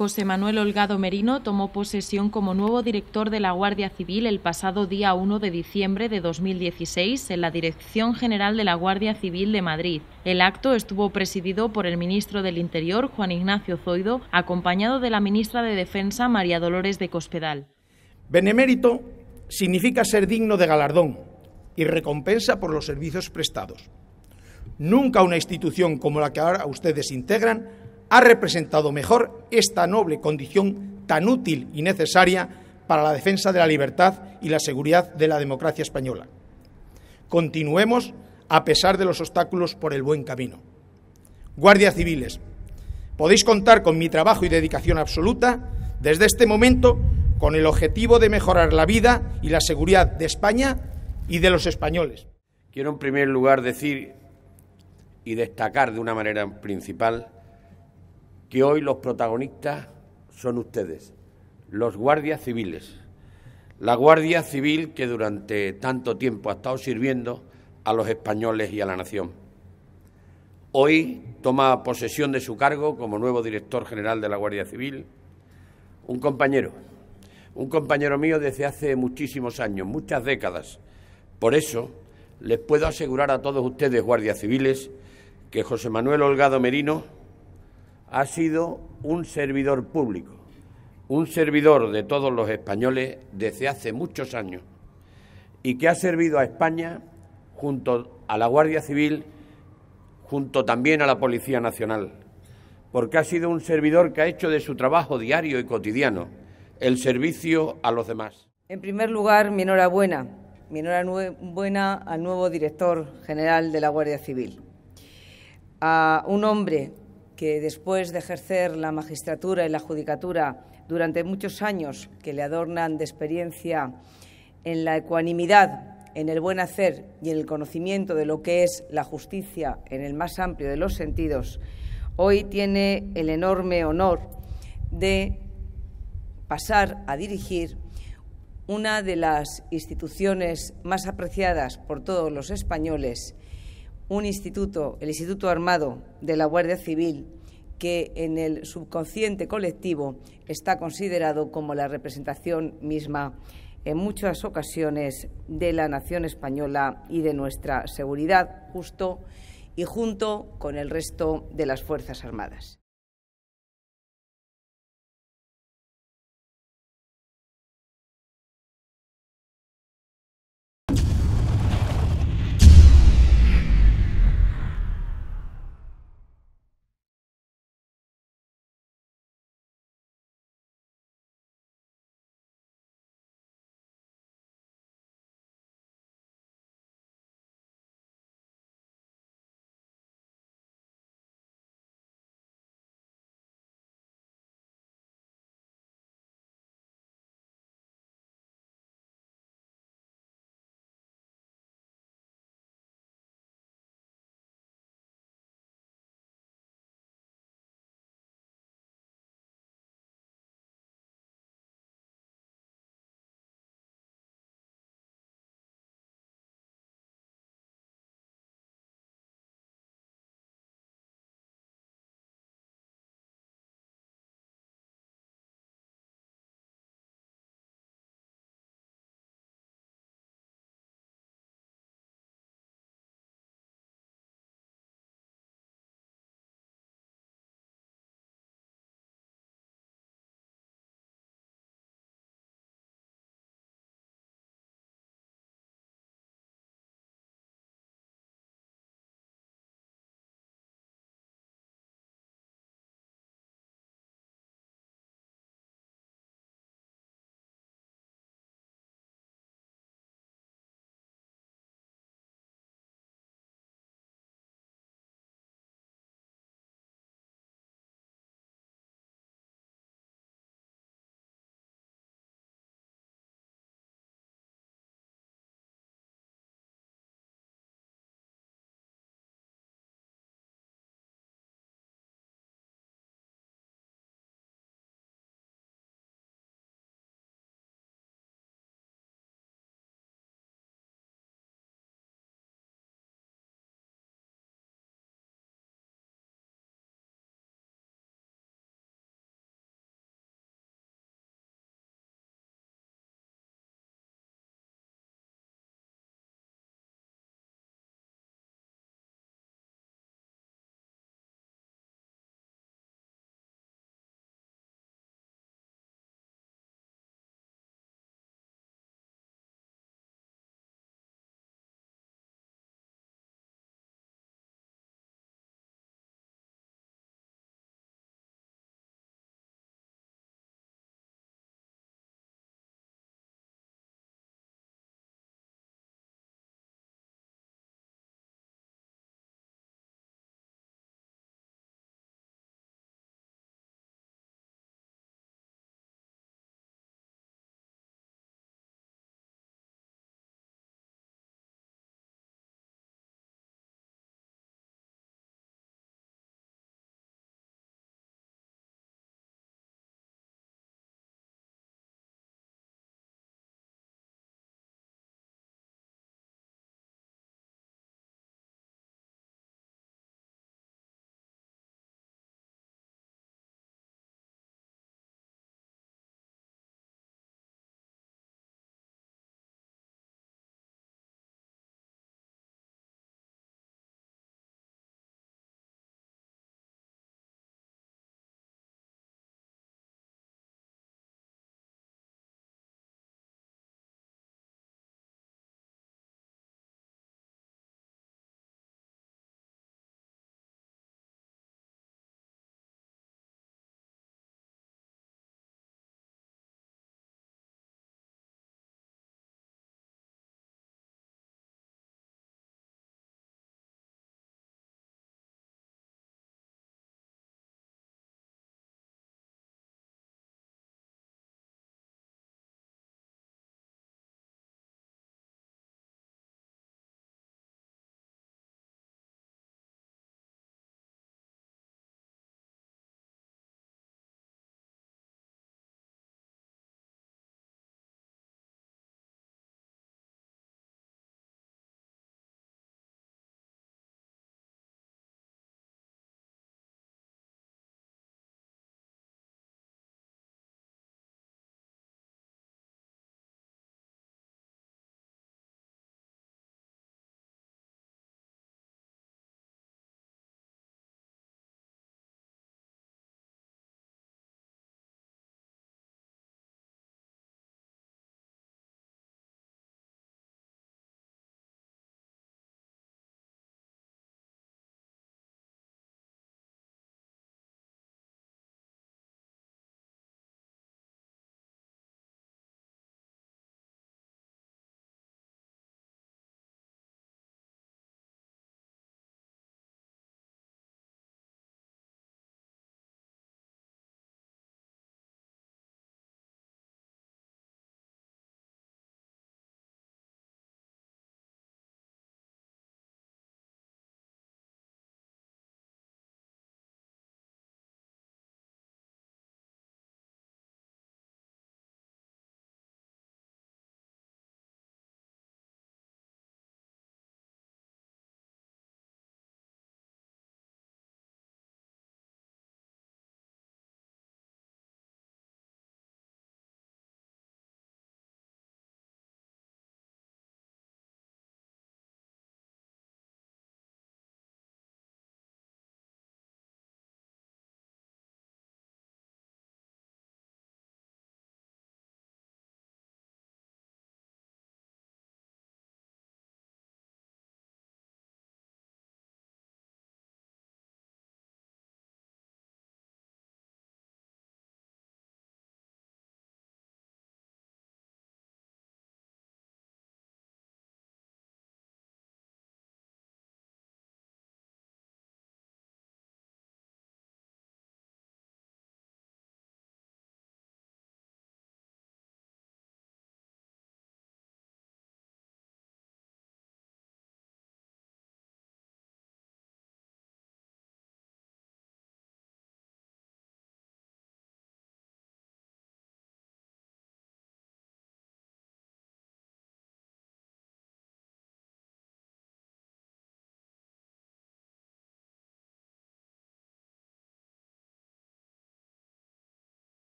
José Manuel Holgado Merino tomó posesión como nuevo director de la Guardia Civil el pasado día 1 de diciembre de 2016 en la Dirección General de la Guardia Civil de Madrid. El acto estuvo presidido por el ministro del Interior, Juan Ignacio Zoido, acompañado de la ministra de Defensa, María Dolores de Cospedal. Benemérito significa ser digno de galardón y recompensa por los servicios prestados. Nunca una institución como la que ahora ustedes integran ha representado mejor esta noble condición tan útil y necesaria para la defensa de la libertad y la seguridad de la democracia española. Continuemos a pesar de los obstáculos por el buen camino. Guardias civiles, podéis contar con mi trabajo y dedicación absoluta desde este momento con el objetivo de mejorar la vida y la seguridad de España y de los españoles. Quiero en primer lugar decir y destacar de una manera principal que hoy los protagonistas son ustedes, los guardias civiles. La Guardia Civil que durante tanto tiempo ha estado sirviendo a los españoles y a la nación. Hoy toma posesión de su cargo como nuevo director general de la Guardia Civil un compañero, un compañero mío desde hace muchísimos años, muchas décadas. Por eso les puedo asegurar a todos ustedes, guardias civiles, que José Manuel Holgado Merino ha sido un servidor público, un servidor de todos los españoles desde hace muchos años y que ha servido a España junto a la Guardia Civil, junto también a la Policía Nacional, porque ha sido un servidor que ha hecho de su trabajo diario y cotidiano el servicio a los demás. En primer lugar, mi enhorabuena, mi enhorabuena al nuevo director general de la Guardia Civil, a un hombre que después de ejercer la magistratura y la judicatura durante muchos años que le adornan de experiencia en la ecuanimidad, en el buen hacer y en el conocimiento de lo que es la justicia en el más amplio de los sentidos, hoy tiene el enorme honor de pasar a dirigir una de las instituciones más apreciadas por todos los españoles un instituto, el Instituto Armado de la Guardia Civil, que en el subconsciente colectivo está considerado como la representación misma en muchas ocasiones de la nación española y de nuestra seguridad justo y junto con el resto de las Fuerzas Armadas.